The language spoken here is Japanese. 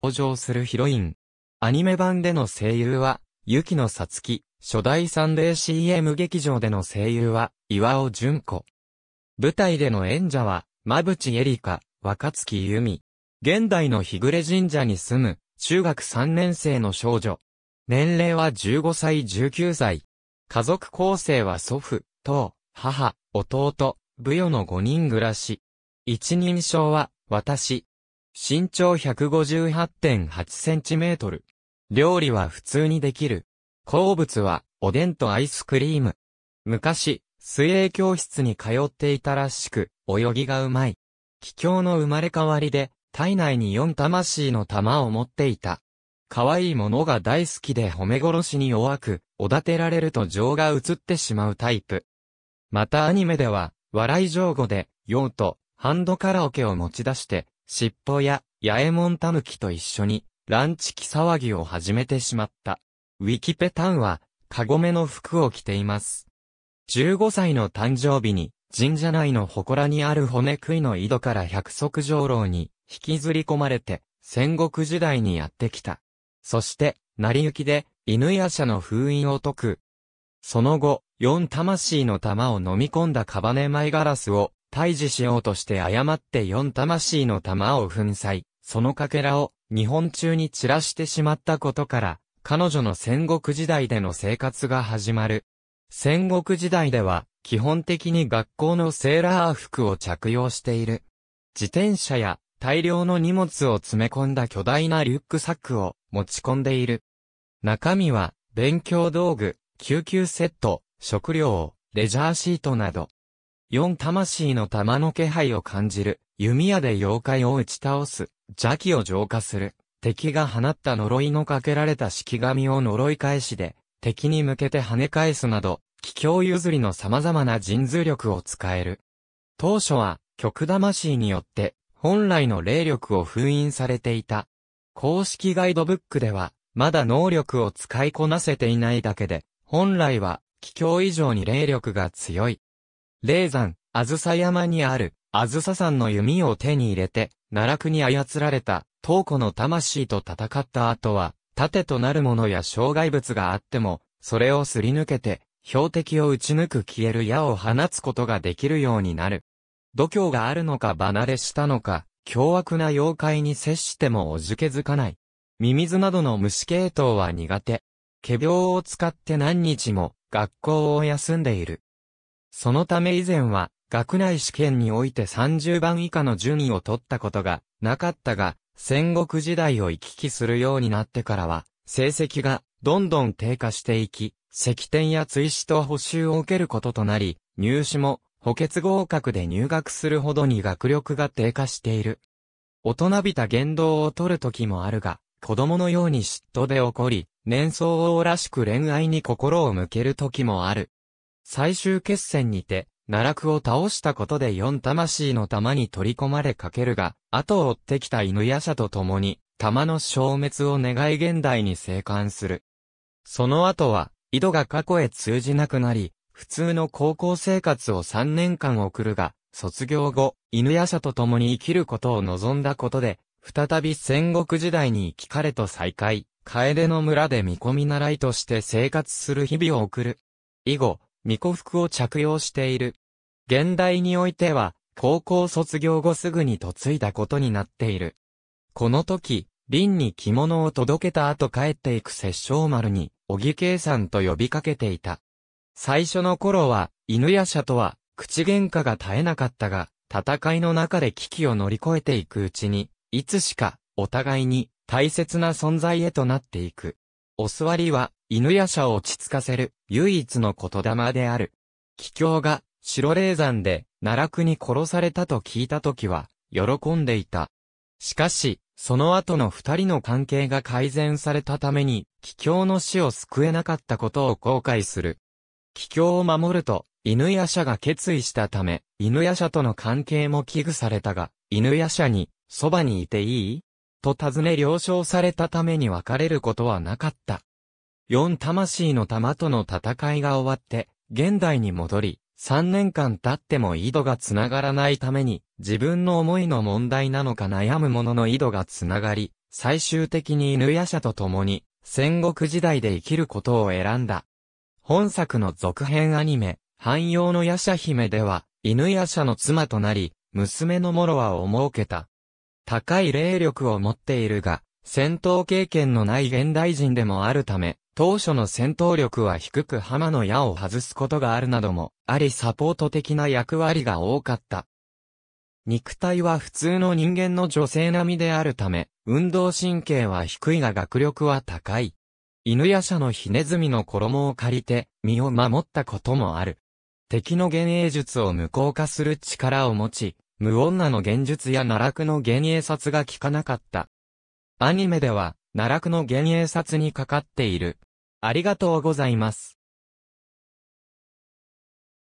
登場するヒロイン。アニメ版での声優は、雪野さつき、初代サンデー CM 劇場での声優は、岩尾淳子。舞台での演者は、まぶちえりか、若月由美。現代の日暮神社に住む、中学3年生の少女。年齢は15歳19歳。家族構成は祖父、父、母、弟、武与の5人暮らし。一人称は、私、身長 158.8cm。料理は普通にできる。好物は、おでんとアイスクリーム。昔、水泳教室に通っていたらしく、泳ぎがうまい。気境の生まれ変わりで、体内に4魂の玉を持っていた。可愛いものが大好きで褒め殺しに弱く、おだてられると情が移ってしまうタイプ。またアニメでは、笑い上語で、用途、ハンドカラオケを持ち出して、尻尾や八重門狸と一緒に、乱キ騒ぎを始めてしまった。ウィキペタンは、カゴメの服を着ています。15歳の誕生日に、神社内の祠にある骨食いの井戸から百足上楼に引きずり込まれて、戦国時代にやってきた。そして、成り行きで、犬夜叉の封印を解く。その後、四魂の玉を飲み込んだカバネマイガラスを、退治しようとして誤って四魂の玉を粉砕、そのかけらを日本中に散らしてしまったことから、彼女の戦国時代での生活が始まる。戦国時代では、基本的に学校のセーラー服を着用している。自転車や大量の荷物を詰め込んだ巨大なリュックサックを持ち込んでいる。中身は、勉強道具、救急セット、食料、レジャーシートなど、四魂の玉の気配を感じる。弓矢で妖怪を打ち倒す。邪気を浄化する。敵が放った呪いのかけられた式神を呪い返しで、敵に向けて跳ね返すなど、気境譲りの様々な人通力を使える。当初は、極魂によって、本来の霊力を封印されていた。公式ガイドブックでは、まだ能力を使いこなせていないだけで、本来は、気境以上に霊力が強い。霊山、あずさ山にある、あずさ山の弓を手に入れて、奈落に操られた、東湖の魂と戦った後は、盾となるものや障害物があっても、それをすり抜けて、標的を打ち抜く消える矢を放つことができるようになる。度胸があるのか離れしたのか、凶悪な妖怪に接してもおじけづかない。ミミズなどの虫系統は苦手。毛病を使って何日も学校を休んでいる。そのため以前は、学内試験において30番以下の順位を取ったことがなかったが、戦国時代を行き来するようになってからは、成績がどんどん低下していき、石点や追試と補修を受けることとなり、入試も補欠合格で入学するほどに学力が低下している。大人びた言動を取る時もあるが、子供のように嫉妬で怒り、年相応らしく恋愛に心を向ける時もある。最終決戦にて、奈落を倒したことで四魂の玉に取り込まれかけるが、後を追ってきた犬夜叉と共に、玉の消滅を願い現代に生還する。その後は、井戸が過去へ通じなくなり、普通の高校生活を3年間送るが、卒業後、犬夜叉と共に生きることを望んだことで、再び戦国時代に生き彼と再会、楓の村で見込み習いとして生活する日々を送る。以後、巫女服を着用している。現代においては、高校卒業後すぐに嫁いだことになっている。この時、林に着物を届けた後帰っていく殺生丸に、小木圭さんと呼びかけていた。最初の頃は、犬や舎とは、口喧嘩が絶えなかったが、戦いの中で危機を乗り越えていくうちに、いつしか、お互いに、大切な存在へとなっていく。お座りは、犬夜叉を落ち着かせる、唯一の言霊である。貴梗が、白霊山で、奈落に殺されたと聞いた時は、喜んでいた。しかし、その後の二人の関係が改善されたために、貴梗の死を救えなかったことを後悔する。貴梗を守ると、犬夜叉が決意したため、犬夜叉との関係も危惧されたが、犬夜叉に、そばにいていいと尋ね了承されたために別れることはなかった。4魂の玉との戦いが終わって、現代に戻り、3年間経っても井戸が繋がらないために、自分の思いの問題なのか悩む者の井戸が繋がり、最終的に犬夜叉と共に、戦国時代で生きることを選んだ。本作の続編アニメ、汎用の夜叉姫では、犬夜叉の妻となり、娘のモロはを設けた。高い霊力を持っているが、戦闘経験のない現代人でもあるため、当初の戦闘力は低く浜の矢を外すことがあるなども、ありサポート的な役割が多かった。肉体は普通の人間の女性並みであるため、運動神経は低いが学力は高い。犬や舎のひねずみの衣を借りて、身を守ったこともある。敵の幻影術を無効化する力を持ち、無女の幻術や奈落の幻影殺が効かなかった。アニメでは、奈落の幻影殺にかかっている。ありがとうございます。